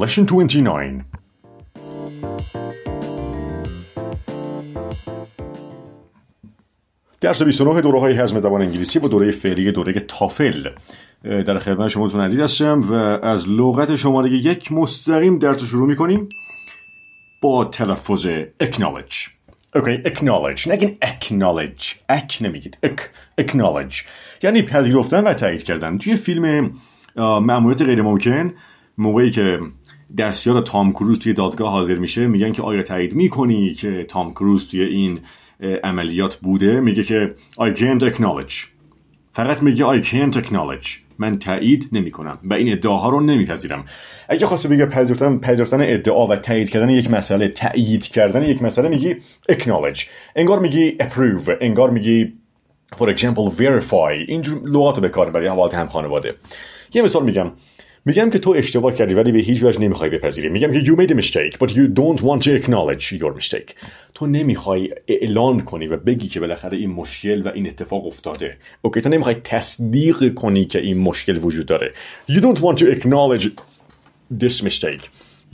Lesson 29 درس 29 دوره های حزم زبان انگلیسی با دوره فعلی دوره تافل در خدمت شما عزیز هستم و از لغت شماره یک مستقیم درس رو شروع میکنیم با تلفظ acknowledge اوکی okay, acknowledge نگین acknowledge اک نمیگید اک acknowledge یعنی پذیرفتن و تایید کردن توی فیلم مأموریت غیر ممکن موقعی که دستیار تام کروز توی دادگاه حاضر میشه میگن که آیا تایید میکنی که تام کروز توی این عملیات بوده میگه که I can't acknowledge فقط میگه I can't acknowledge من تایید نمیکنم و این ادعاها رو نمیپذیرم اگه خواسته بگه پذیرفتن ادعا و تایید کردن یک مسئله تایید کردن یک مسئله میگی acknowledge انگار میگی approve انگار میگی for example verify اینجور لغات به کار برای حوالت هم خانواده یه مثال میگم میگم که تو اشتباه کردی ولی به هیچ وجه نمیخوای بپذیری میگم که you made a mistake but you don't want to acknowledge your mistake تو نمیخوای اعلان کنی و بگی که بالاخره این مشکل و این اتفاق افتاده اوکی تو نمیخوای تصدیق کنی که این مشکل وجود داره you don't want to acknowledge this mistake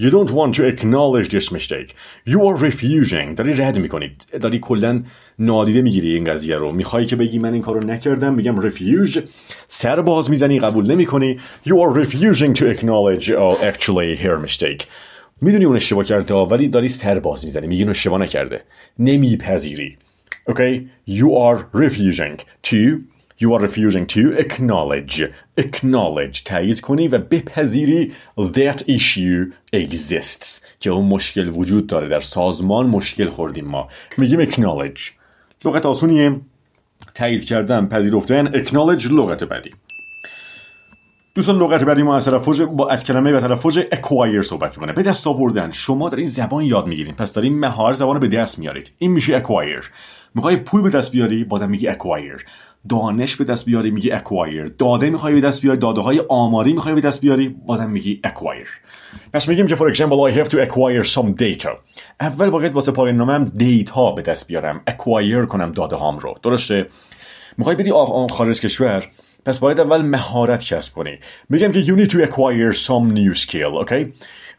You don't want to acknowledge this mistake. You are refusing. داری رد میکنی. داری کلا نادیده میگیری این قضیه رو. میخوای که بگی من این کارو نکردم میگم refuse. سر باز میزنی قبول نمیکنی. You are refusing to acknowledge oh, actually her mistake. میدونی اون اشتباه کرده ولی داری سر باز میزنی. میگی اون اشتباه نکرده. نمیپذیری. Okay? You are refusing to You are refusing to acknowledge تایید کنی و بپذیری that issue exists که اون مشکل وجود داره در سازمان مشکل خوردیم ما میگیم acknowledge لغت آسونیه تایید کردن پذیرفتن acknowledge لغت بعدی دوستان لغت بعدی ما از کلمه به تلفظ اکوایر صحبت میکنه به دست آوردن شما در این زبان یاد میگیرین پس دارین مهار زبان رو به دست میارید این میشه اکوایر میخوای پول به دست بیاری بازم میگی acquire دانش به دست بیاری میگی اکوایر داده میخوای به دست بیاری داده های آماری میخوای به دست بیاری بازم میگی اکوایر پس میگیم که for example I have to acquire some data اول باید واسه پایان نامم دیتا به دست بیارم اکوایر کنم داده هام رو درسته میخوای بری خارج کشور پس باید اول مهارت کسب کنی میگم که you need to acquire some new skill اوکی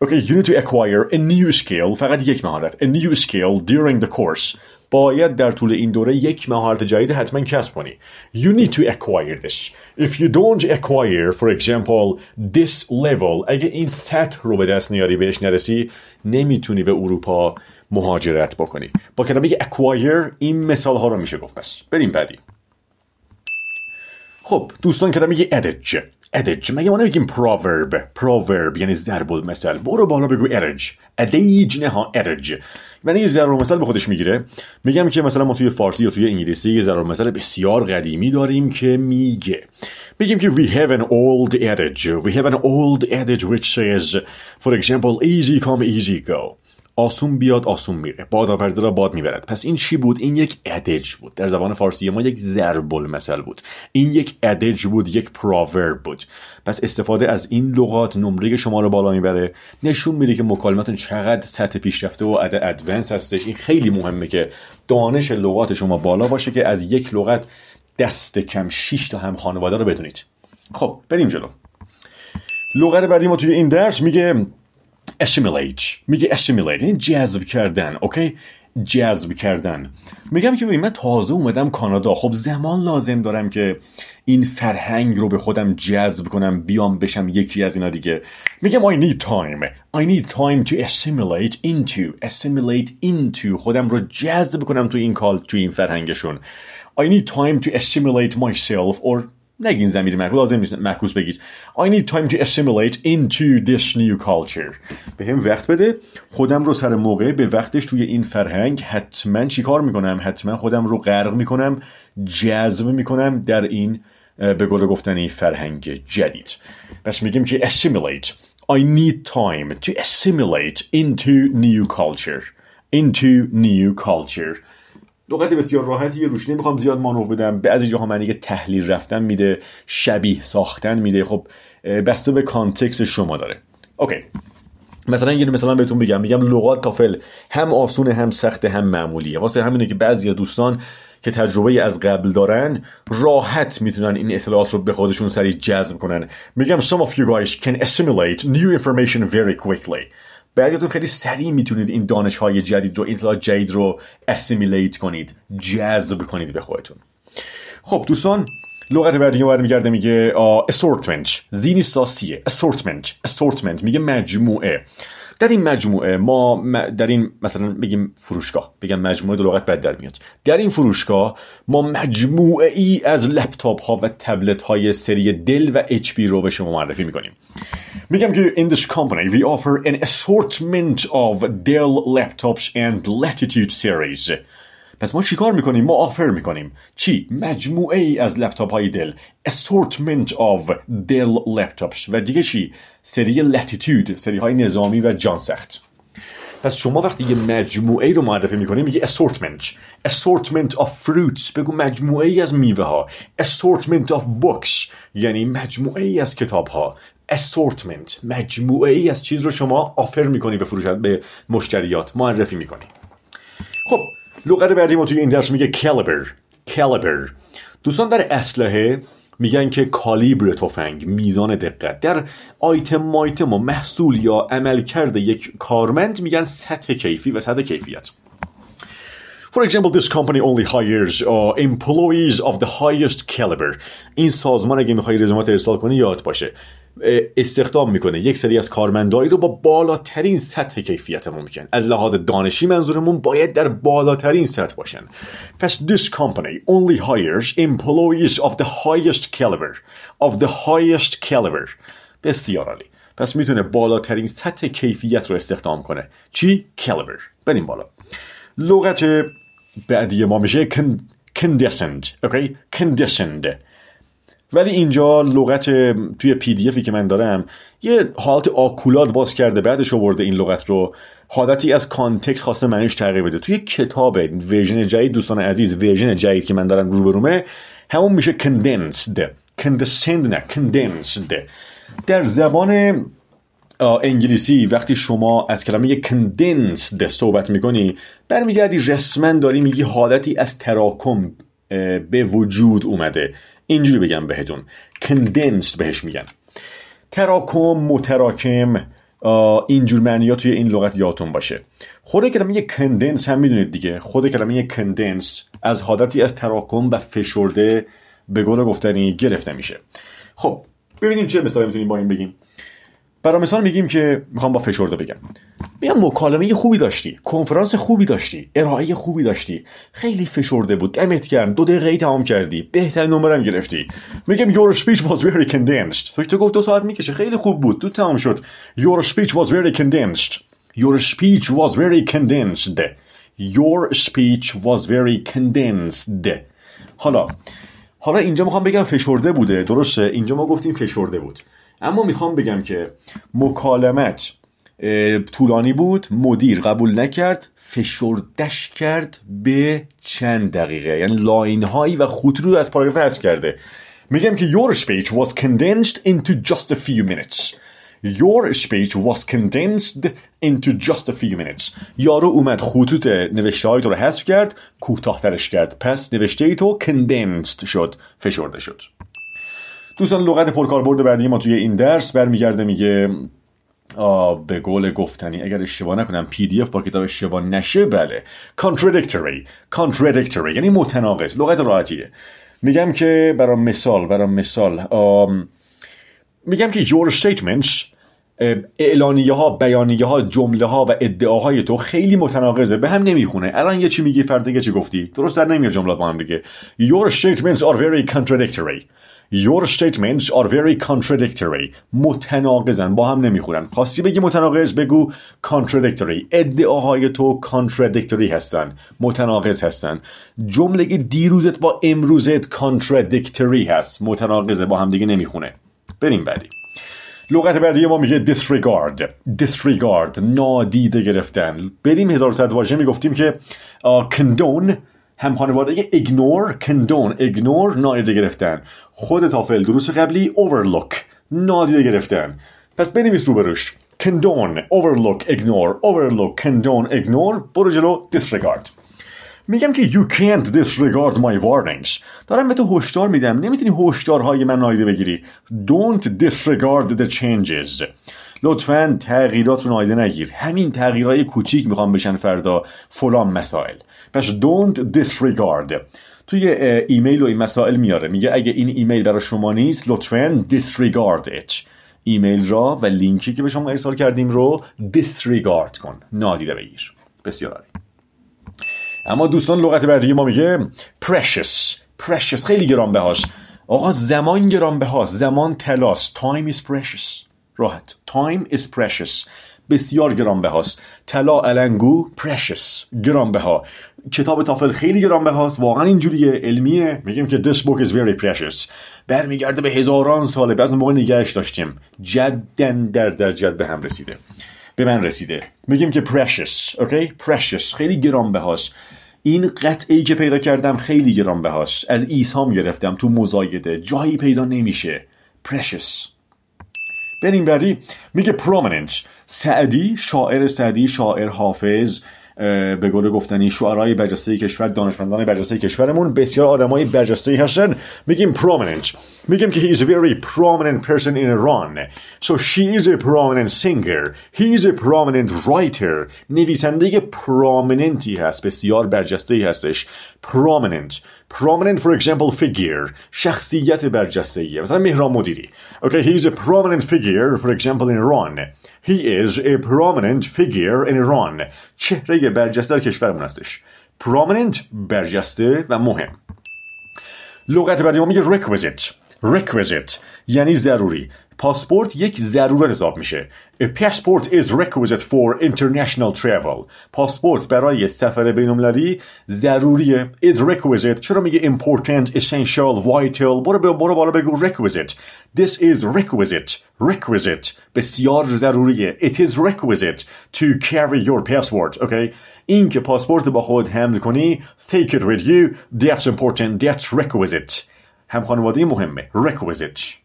okay you need to acquire a new skill فقط یک مهارت a new skill during the course باید در طول این دوره یک مهارت جدید حتما کسب کنی you need to acquire this if you don't acquire for example this level اگه این سطح رو به دست نیاری بهش نرسی نمیتونی به اروپا مهاجرت بکنی با کلمه acquire این مثال ها رو میشه گفت بس بریم بعدی خب دوستان که میگه ادج ادج مگه ما نمیگیم پروورب پروورب یعنی ضرب مثل برو بالا بگو ادج ادج نه ها ادج من یعنی یه ضرب مثل به خودش میگیره میگم که مثلا ما توی فارسی یا توی انگلیسی یه ضرب مثل بسیار قدیمی داریم که میگه میگیم که we have an old adage we have an old adage which says for example easy come easy go آسون بیاد آسون میره باد آورده را باد میبرد پس این چی بود این یک ادج بود در زبان فارسی ما یک ضرب مثل بود این یک ادج بود یک پراورب بود پس استفاده از این لغات نمره شما رو بالا میبره نشون میده که مکالماتون چقدر سطح پیشرفته و اد ادونس هستش این خیلی مهمه که دانش لغات شما بالا باشه که از یک لغت دست کم 6 تا هم خانواده رو بدونید خب بریم جلو لغت بعدی ما توی این درس میگه assimilate میگه assimilate یعنی جذب کردن اوکی جذب کردن میگم که من تازه اومدم کانادا خب زمان لازم دارم که این فرهنگ رو به خودم جذب کنم بیام بشم یکی از اینا دیگه میگم I need time I need time to assimilate into assimilate into خودم رو جذب کنم تو این کال تو این فرهنگشون I need time to assimilate myself or نگین زمیر معکوس لازم نیست معکوس بگید I need time to assimilate into this new culture به هم وقت بده خودم رو سر موقع به وقتش توی این فرهنگ حتما کار میکنم حتما خودم رو غرق میکنم جذب میکنم در این به گفتن این فرهنگ جدید پس میگیم که assimilate I need time to assimilate into new culture into new culture لغت بسیار راحتی یه روش نمیخوام زیاد مانور بدم بعضی جاها معنی تحلیل رفتن میده شبیه ساختن میده خب بسته به کانتکس شما داره اوکی مثلا یه مثلا بهتون بگم میگم لغات تافل هم آسونه هم سخت هم معمولیه واسه همینه که بعضی از دوستان که تجربه از قبل دارن راحت میتونن این اطلاعات رو به خودشون سریع جذب کنن میگم some of you guys can assimilate new information very quickly بعدیتون خیلی سریع میتونید این دانش های جدید رو اطلاعات جدید رو اسیمیلیت کنید جذب کنید به خودتون خب دوستان لغت بعدی که برمیگرده میگه اسورتمنت زینی ساسیه اسورتمنت اسورتمنت میگه مجموعه در این مجموعه ما در این مثلا بگیم فروشگاه بگم مجموعه دو لغت بد در میاد در این فروشگاه ما مجموعه ای از لپتاپ ها و تبلت های سری دل و اچ پی رو به شما معرفی میکنیم میگم که in this company we offer an assortment of Dell laptops and Latitude series پس ما کار میکنیم ما آفر میکنیم چی مجموعه ای از لپتاپ های دل assortment of دل لپتاپس و دیگه چی سری لاتیتود سری های نظامی و جانسخت پس شما وقتی یه مجموعه ای رو معرفی میکنیم یه assortment assortment of fruits بگو مجموعه ای از میوه ها assortment of books یعنی مجموعه ای از کتاب ها assortment مجموعه ای از چیز رو شما آفر میکنی به فروشت به مشتریات معرفی میکنی خب لغت بعدی ما توی این درس میگه کالیبر کالیبر دوستان در اسلحه میگن که کالیبر تفنگ میزان دقت در آیتم مایتم و محصول یا عملکرد یک کارمند میگن سطح کیفی و سطح کیفیت For example, this company only hires uh, employees of the highest caliber. این سازمان اگه میخوای رزومت ارسال کنی یاد باشه. استخدام میکنه یک سری از کارمندایی رو با بالاترین سطح کیفیت ممکن از لحاظ دانشی منظورمون باید در بالاترین سطح باشن پس this company only hires employees of the highest caliber of the highest caliber بسیار عالی پس میتونه بالاترین سطح کیفیت رو استخدام کنه چی caliber بریم بالا لغت بعدی ما میشه con- conditioned okay conditioned ولی اینجا لغت توی پی دی افی که من دارم یه حالت آکولاد باز کرده بعدش آورده این لغت رو حالتی از کانتکست خواسته معنیش تغییر بده توی کتاب ورژن جدید دوستان عزیز ورژن جدید که من دارم روبرومه همون میشه condensed condensed نه ده در زبان انگلیسی وقتی شما از کلمه ده صحبت میکنی برمیگردی رسما داری میگی حالتی از تراکم به وجود اومده اینجوری بگم بهتون condensed بهش میگن تراکم متراکم اینجور معنی توی این لغت یادتون باشه خود کلمه کندنس هم میدونید دیگه خود کلمه کندنس از حالتی از تراکم و فشرده به گونه گفتنی گرفته میشه خب ببینیم چه مثالی میتونیم با این بگیم برای مثال میگیم که میخوام با فشرده بگم میگم مکالمه خوبی داشتی کنفرانس خوبی داشتی ارائه خوبی داشتی خیلی فشرده بود دمت کرد دو دقیقه ای تمام کردی بهترین نمرم گرفتی میگم یور speech was very condensed تو تو گفت دو ساعت میکشه خیلی خوب بود تو تمام شد your speech was very condensed یور speech was very condensed your speech was very condensed حالا حالا اینجا میخوام بگم فشرده بوده درسته اینجا ما گفتیم فشرده بود اما میخوام بگم که مکالمت طولانی بود مدیر قبول نکرد فشردش کرد به چند دقیقه یعنی لاین هایی و خط رو از پاراگراف حذف کرده میگم که your speech was condensed into just a few minutes Your speech was condensed into just a few minutes یارو اومد خطوط نوشته های تو رو حذف کرد کوتاهترش کرد پس نوشته ای تو condensed شد فشرده شد دوستان لغت پرکاربرد بعدی ما توی این درس برمیگرده میگه به گول گفتنی اگر اشتباه نکنم پی دی اف با کتاب اشتباه نشه بله contradictory contradictory یعنی متناقض لغت راحتیه میگم که برای مثال برای مثال میگم که your statements اعلانیه ها بیانیه ها جمله ها و ادعاهای تو خیلی متناقضه به هم نمیخونه الان یه چی میگی فردا چی گفتی درست در نمیاد جملات با هم دیگه your statements are very contradictory Your statements are very contradictory متناقضن با هم نمیخورن خواستی بگی متناقض بگو contradictory ادعاهای تو contradictory هستن متناقض هستن جمله دیروزت با امروزت contradictory هست متناقضه با هم دیگه نمیخونه بریم بعدی لغت بعدی ما میگه disregard disregard نادیده گرفتن بریم هزار صد واژه میگفتیم که condone هم خانواده ignore condone ignore نادیده گرفتن خود تافل دروس قبلی overlook نادیده گرفتن پس بنویس روبروش condone overlook ignore overlook condone ignore برو جلو disregard میگم که you can't disregard my warnings دارم به تو هشدار میدم نمیتونی هشدارهای من نایده بگیری don't disregard the changes لطفا تغییرات رو نایده نگیر همین تغییرهای کوچیک میخوام بشن فردا فلان مسائل پس don't disregard توی ایمیل و این مسائل میاره میگه اگه این ایمیل برای شما نیست لطفا disregard it ایمیل را و لینکی که به شما ارسال کردیم رو disregard کن نادیده بگیر بسیار اما دوستان لغت بعدی ما میگه precious precious خیلی گرانبهاست آقا زمان گرانبهاست زمان تلاست time is precious راحت time is precious بسیار گرانبهاست تلا النگو precious ها کتاب تافل خیلی گرانبهاست واقعا اینجوریه علمیه میگیم که this book is very precious برمیگرده به هزاران ساله بعض موقع نگهش داشتیم جدا در در به هم رسیده به من رسیده میگیم که precious اوکی precious خیلی گرانبهاست این قطعه ای که پیدا کردم خیلی گرانبهاست از ایسام گرفتم تو مزایده جایی پیدا نمیشه precious بریم بعدی میگه prominent سعدی شاعر سعدی شاعر حافظ به قول گفتنی شعرهای برجسته کشور دانشمندان برجسته کشورمون بسیار آدمای برجسته هستن میگیم prominent میگیم که he is a very prominent person in Iran so she is a prominent singer he is a prominent writer نویسنده پرامننتی هست بسیار برجسته هستش prominent prominent for example figure شخصیت برجسته ایه مثلا مهران مدیری okay he is a prominent figure for example in Iran he is a prominent figure in Iran چهره برجسته در کشورمون هستش prominent برجسته و مهم لغت بعدی ما میگه requisite requisite یعنی ضروری پاسپورت یک ضرورت حساب میشه A passport is requisite for international travel پاسپورت برای سفر المللی ضروریه is requisite چرا میگه important essential vital برو برو, برو بالا بگو requisite This is requisite requisite بسیار ضروریه It is requisite to carry your passport okay این که پاسپورت با خود حمل کنی take it with you that's important that's requisite هم خانواده مهمه requisite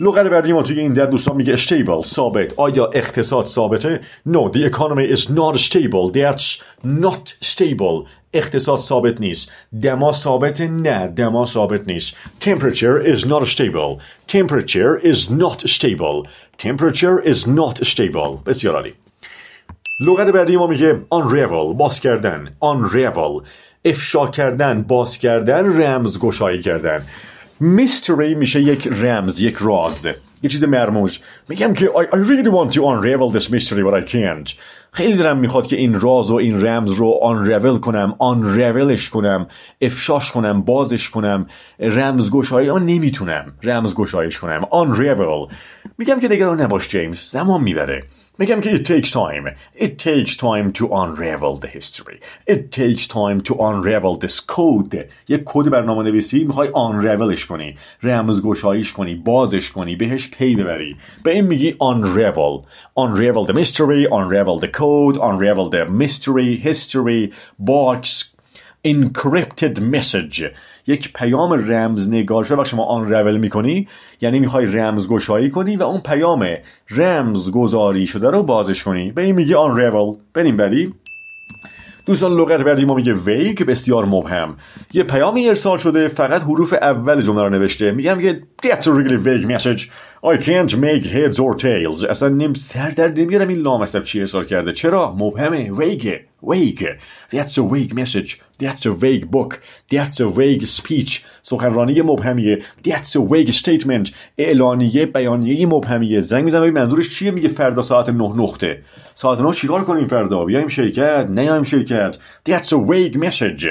لغت بعدی ما توی این در دوستان میگه stable ثابت آیا اقتصاد ثابته no the economy is not stable that's not stable اقتصاد ثابت نیست دما ثابت نه دما ثابت نیست temperature is not stable temperature is not stable temperature is not stable بسیار عالی لغت بعدی ما میگه unravel باز کردن unravel افشا کردن باز کردن رمز گشایی کردن Mystery, میشه یک رمز یک راز یه چیز مرموز میگم که I, I really want to unravel this mystery but I can't خیلی دارم میخواد که این راز و این رمز رو آن رول کنم آن رولش کنم افشاش کنم بازش کنم رمز گشایی اما نمیتونم رمز گشایش کنم آن رول میگم که نگران نباش جیمز زمان میبره میگم که it takes time it takes time to unravel the history it takes time to unravel this code یه کد برنامه نویسی میخوای unravelش کنی رمز گشاییش کنی بازش کنی بهش پی ببری به این میگی unravel unravel the mystery unravel the code code the mystery history box encrypted message یک پیام رمز نگار شده وقت شما آن رول میکنی یعنی میخوای رمز گشایی کنی و اون پیام رمز گذاری شده رو بازش کنی به این میگه آن رول بریم بری دوستان لغت بعدی ما میگه ویک بسیار مبهم یه پیامی ارسال شده فقط حروف اول جمله رو نوشته میگم که get really vague message I can't make heads or tails اصلا نم سر در نمیارم این اصلا چی ارسال کرده چرا مبهمه ویگه vague that's a vague message that's a vague book that's a vague speech سخنرانی مبهمیه that's a vague statement اعلانیه بیانیه مبهمیه زنگ میزنم منظورش چیه میگه فردا ساعت نه نقطه ساعت نه چیکار کنیم فردا بیایم شرکت نیایم شرکت that's a vague message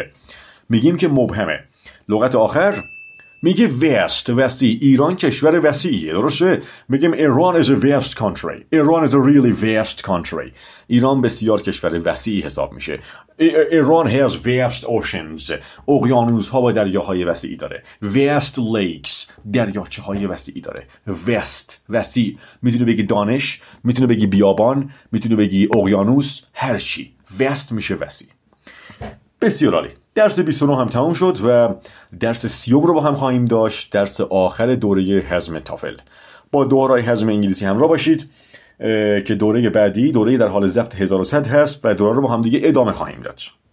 میگیم که مبهمه لغت آخر میگه وست وستی ایران کشور وسیعیه. درسته میگیم ایران از وست کانتری ایران از a وست کانتری ایران بسیار کشور وسیعی حساب میشه ایران هاز وست اوشنز اقیانوس ها و دریاهای وسیعی داره وست لیکس دریاچه های وسیعی داره وست وسیع میتونه بگی دانش میتونه بگی بیابان میتونه بگی اقیانوس هر چی وست میشه وسیع بسیار عالی درس 29 هم تمام شد و درس سیوم رو با هم خواهیم داشت درس آخر دوره حزم تافل با دورای حزم انگلیسی همراه باشید که دوره بعدی دوره در حال ضبط 1100 هست و دوره رو با هم دیگه ادامه خواهیم داد